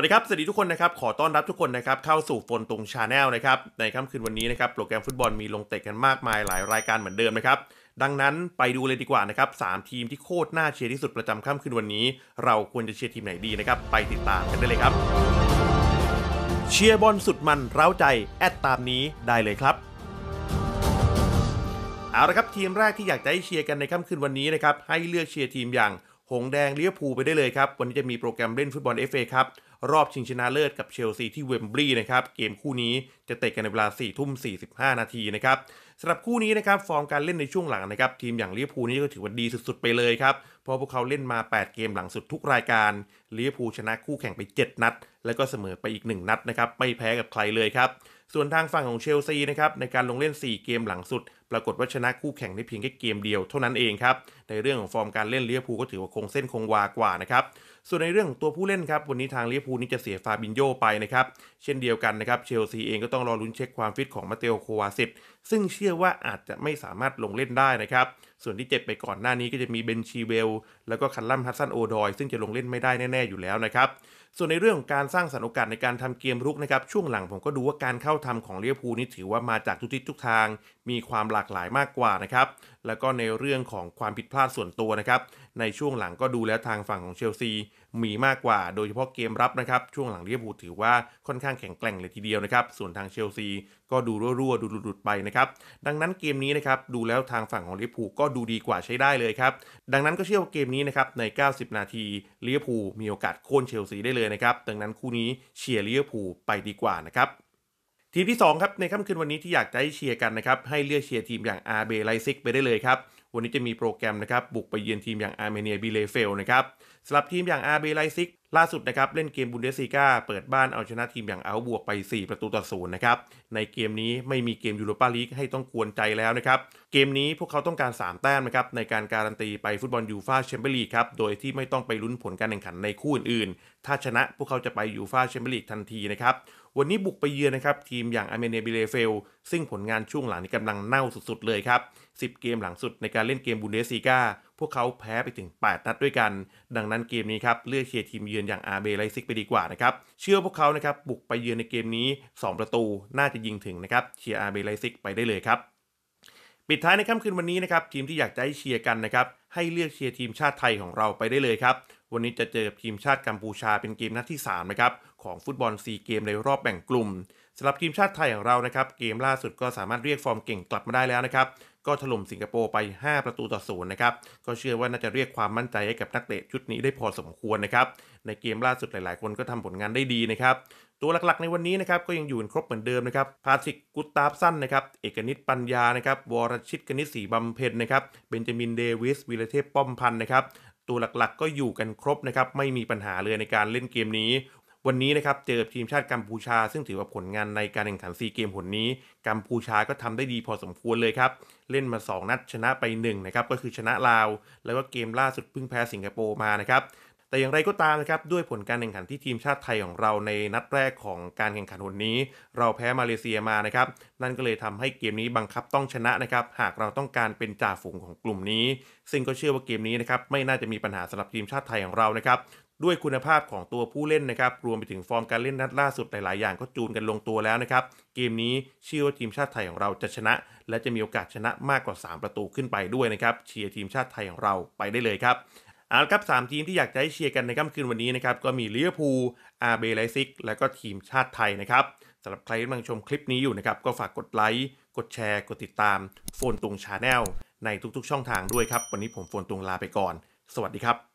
สวัสดีครับสวัสดีทุกคนนะครับขอต้อนรับทุกคนนะครับเข้าสู่ฟนตรงชาแนลนะครับในค่ำคืนวันนี้นะครับโปรแกรมฟุตบอลมีลงเตะกันมากมายหลายรายการเหมือนเดิมนะครับดังนั้นไปดูเลยดีกว่านะครับสามทีมที่โคตรน่าเชียร์ที่สุดประจำค่ำคืนวันนี้ เราควรจะเชียร์ทีมไหนดีนะครับไปติดตามกันได้เลยครับ เชียร์บอลสุดมันเร้าใจแอดตามนี้ได้เลยครับเอาละครับทีมแรกที่อยากจะให้เชียร์กันในค่ำคืนวันนี้นะครับให้เลือกเชียร์ทีมอย่าง หงแดงเลี้ยวภูไปได้เลยครับวันนี้จะมีโปรแกรมเล่นฟุตบอลเอฟเอครับรอบชิงชนะเลิศกับเชลซีที่เวมบลีย์นะครับ เกมคู่นี้จะเตะกันในเวลา 4 ทุ่ม 45 นาทีนะครับสำหรับคู่นี้นะครับ ฟอร์มการเล่นในช่วงหลังนะครับ ทีมอย่างลิเวอร์พูลนี่ก็ถือว่าดีสุดๆไปเลยครับ เพราะพวกเขาเล่นมา 8 เกมหลังสุดทุกรายการลิเวอร์พูลชนะคู่แข่งไป 7 นัด แล้วก็เสมอไปอีก 1 นัดนะครับ ไม่แพ้กับใครเลยครับส่วนทางฝั่งของเชลซีนะครับในการลงเล่น 4 เกมหลังสุดปรากฏว่าชนะคู่แข่งได้เพียงแค่เกมเดียวเท่านั้นเองครับ ในเรื่องของฟอร์มการเล่นเลียพูก็ถือว่าคงเส้นคงวากว่านะครับ ส่วนในเรื่องตัวผู้เล่นครับ วันนี้ทางเลียพูนี้จะเสียฟาบินโยไปนะครับ เช่นเดียวกันนะครับเชลซีเองก็ต้องรอลุ้นเช็คความฟิตของมาเตโอโควาซิตซึ่งเชื่อว่าอาจจะไม่สามารถลงเล่นได้นะครับส่วนที่เจ็บไปก่อนหน้านี้ก็จะมีเบนชีเวลแล้วก็คันลัมฮัสซันโอดอยซึ่งจะลงเล่นไม่ได้แน่ๆอยู่แล้วนะครับส่วนในเรื่องการสร้างสรรค์โอกาสในการทำเกมรุกนะครับช่วงหลังผมก็ดูว่าการเข้าทำของเลียพูนี้ถือว่ามาจากทุกทิศทุกทางมีความหลากหลายมากกว่านะครับ แล้วก็ในเรื่องของความผิดพลาดส่วนตัวนะครับ ในช่วงหลังก็ดูแล้วทางฝั่งของเชลซีมีมากกว่า โดยเฉพาะเกมรับนะครับ ช่วงหลังเรียบูถือว่าค่อนข้างแข็งแกร่งเลยทีเดียวนะครับ ส่วนทางเชลซีก็ดูรั่วๆดูหลุดๆไปนะครับ ดังนั้นเกมนี้นะครับดูแล้วทางฝั่งของเรียบูก็ดูดีกว่าใช้ได้เลยครับ ดังนั้นก็เชื่อว่าเกมนี้นะครับใน 90 นาทีเรียบูมีโอกาสโค่นเชลซีได้เลยนะครับดังนั้นคู่นี้เชียร์เรียบูไปดีกว่านะครับทีมที่2ครับ ในค่ำคืนวันนี้ที่อยากจะให้เชียร์กันนะครับ ให้เลือกเชียร์ทีมอย่างอาเบไลซิกไปได้เลยครับวันนี้จะมีโปรแกรมนะครับ บุกไปเยือนทีมอย่างอาร์เมเนียบีเลเฟลนะครับสำหรับทีมอย่างอาร์เบไลซิกล่าสุดนะครับ เล่นเกมบุนเดสซีกาเปิดบ้านเอาชนะทีมอย่างเอาบวกไป 4 ประตูต่อศูนย์นะครับ ในเกมนี้ไม่มีเกมยูโรปาลีกให้ต้องกวนใจแล้วนะครับ เกมนี้พวกเขาต้องการ3แต้มนะครับ ในการการันตีไปฟุตบอลยูฟาแชมเปี้ยนลีกครับโดยที่ไม่ต้องไปลุ้นผลการแข่งขันในคู่อื่นๆถ้าชนะพวกเขาจะไปยูฟาแชมเปี้ยนลีกทันทีนะครับวันนี้บุกไปเยือนนะครับทีมอย่างอาร์เมเนียบิเลเฟลซึ่งผลงานช่วงหลังนี้กำลังเน่าสุดๆเลยครับ 10 เกมหลังสุดในการเล่นเกมบุนเดสซีกา พวกเขาแพ้ไปถึง 8 นัดด้วยกัน ดังนั้นเกมนี้ครับ เลือกเชียร์ทีมเยือนอย่างอาเบไลซิกไปดีกว่านะครับ เชื่อพวกเขานะครับบุกไปเยือนในเกมนี้ 2 ประตูน่าจะยิงถึงนะครับ เชียร์อาเบไลซิกไปได้เลยครับ ปิดท้ายในค่ำคืนวันนี้นะครับทีมที่อยากจะให้เชียร์กันนะครับให้เลือกเชียร์ทีมชาติไทยของเราไปได้เลยครับ วันนี้จะเจอกับทีมชาติกัมพูชาเป็นเกมนัดที่3นะครับของฟุตบอลซีเกมในรอบแบ่งกลุ่มสำหรับทีมชาติไทยของเรานะครับเกมล่าสุดก็สามารถเรียกฟอร์มเก่งกลับมาได้แล้วนะครับก็ถล่มสิงคโปร์ไป 5 ประตูต่อศูนย์นะครับก็เชื่อว่าน่าจะเรียกความมั่นใจให้กับนักเตะชุดนี้ได้พอสมควรนะครับในเกมล่าสุดหลายๆ คนก็ทำผลงานได้ดีนะครับตัวหลักๆในวันนี้นะครับก็ยังอยู่ครบเหมือนเดิมนะครับพาสิกกุตตาฟสั้นนะครับเอกนิตปัญญานะครับวรชิตกนิษฐศรีบำเพ็ญนะครับเบนจามินเดวิสวิลเทพป้อมพันธ์นะครับตัวหลัก ๆ ก็อยู่กันครบนะครับไม่มีปัญหาเลยในการเล่นเกมนี้วันนี้นะครับเจอทีมชาติกัมพูชา ซึ่งถือว่าผลงานในการแข่งขันซีเกมผลนี้กัมพูชา ก็ทำได้ดีพอสมควรเลยครับเล่นมา 2 นัดชนะไป 1นะครับก็คือชนะลาว แล้วก็เกมล่าสุดเพิ่งแพ้สิงคโปร์มานะครับแต่อย่างไรก็ตามนะครับด้วยผลการแข่งขันที่ทีมชาติไทยของเราในนัดแรกของการแข่งขันวนนี้ เราแพ้มาเลเซียมานะครับนั่นก็เลยทำให้เกมนี้บังคับต้องชนะนะครับหากเราต้องการเป็นจ่าฝูงของกลุ่มนี้ ซึ่งก็เชื่อว่าเกมนี้นะครับไม่น่าจะมีปัญหาสำหรับทีมชาติไทยของเรานะครับด้วยคุณภาพของตัวผู้เล่นนะครับ รวมไปถึงฟอร์มการเล่นนัดล่าสุดหลาย ๆ อย่าง ก็จูนกันลงตัวแล้วนะครับ เกมนี้เชื่อว่าทีมชาติไทยของเราจะชนะ และจะมีโอกาสชนะมากกว่า 3 ประตูขึ้นไปด้วยนะครับ เชียร์ทีมชาติไทยของเราไปได้เลยครับเอาละครับสามทีมที่อยากจะให้เชียร์กันในค่ำคืนวันนี้นะครับก็มีลิเวอร์พูลอาร์เบไลซิกและก็ทีมชาติไทยนะครับสำหรับใครที่กำลังชมคลิปนี้อยู่นะครับก็ฝากกดไลค์กดแชร์กดติดตามโฟนตุงชาแนลในทุก ๆ ช่องทางด้วยครับวันนี้ผมโฟนตุงลาไปก่อน สวัสดีครับ